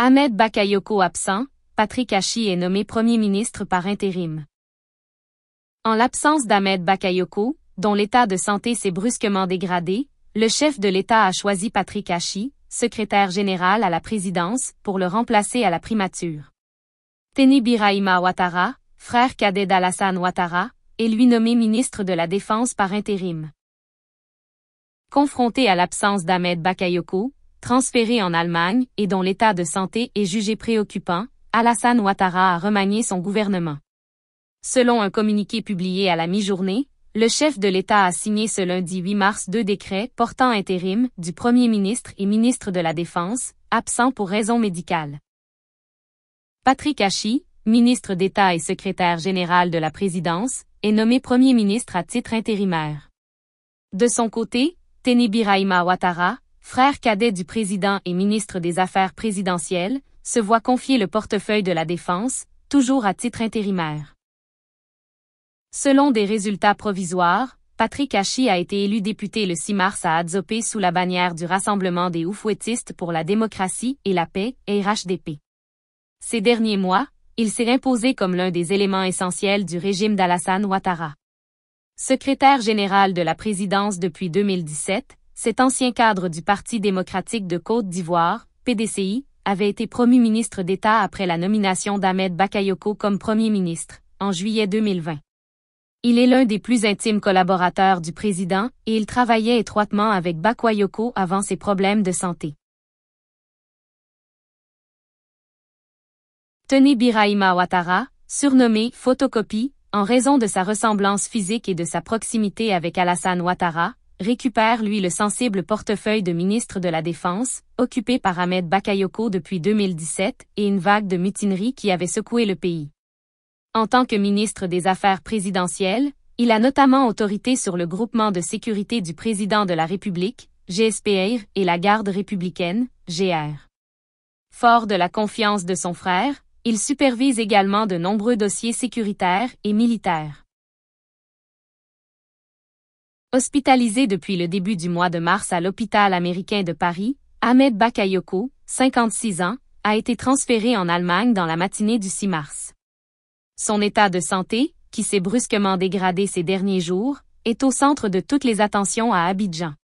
Ahmed Bakayoko absent, Patrick Hachi est nommé Premier ministre par intérim. En l'absence d'Ahmed Bakayoko, dont l'état de santé s'est brusquement dégradé, le chef de l'État a choisi Patrick Hachi, secrétaire général à la présidence, pour le remplacer à la primature. Teni Biraima Ouattara, frère cadet d'Alassane Ouattara, est lui nommé ministre de la Défense par intérim. Confronté à l'absence d'Ahmed Bakayoko, transféré en Allemagne et dont l'état de santé est jugé préoccupant, Alassane Ouattara a remanié son gouvernement. Selon un communiqué publié à la mi-journée, le chef de l'État a signé ce lundi 8 mars deux décrets portant intérim du Premier ministre et ministre de la Défense, absent pour raisons médicales. Patrick Hachy, ministre d'État et secrétaire général de la présidence, est nommé Premier ministre à titre intérimaire. De son côté, Tenebi Ouattara, frère cadet du président et ministre des Affaires présidentielles, se voit confier le portefeuille de la Défense, toujours à titre intérimaire. Selon des résultats provisoires, Patrick Hachi a été élu député le 6 mars à Adzopé sous la bannière du Rassemblement des Oufouettistes pour la démocratie et la paix, RHDP. Ces derniers mois, il s'est imposé comme l'un des éléments essentiels du régime d'Alassane Ouattara. Secrétaire général de la présidence depuis 2017, cet ancien cadre du Parti démocratique de Côte d'Ivoire, PDCI, avait été promu ministre d'État après la nomination d'Ahmed Bakayoko comme Premier ministre, en juillet 2020. Il est l'un des plus intimes collaborateurs du président, et il travaillait étroitement avec Bakayoko avant ses problèmes de santé. Tenez Biraima Ouattara, surnommé Photocopie, en raison de sa ressemblance physique et de sa proximité avec Alassane Ouattara, récupère lui le sensible portefeuille de ministre de la Défense, occupé par Ahmed Bakayoko depuis 2017 et une vague de mutinerie qui avait secoué le pays. En tant que ministre des Affaires présidentielles, il a notamment autorité sur le groupement de sécurité du président de la République, GSPR, et la garde républicaine, GR. Fort de la confiance de son frère, il supervise également de nombreux dossiers sécuritaires et militaires. Hospitalisé depuis le début du mois de mars à l'hôpital américain de Paris, Ahmed Bakayoko, 56 ans, a été transféré en Allemagne dans la matinée du 6 mars. Son état de santé, qui s'est brusquement dégradé ces derniers jours, est au centre de toutes les attentions à Abidjan.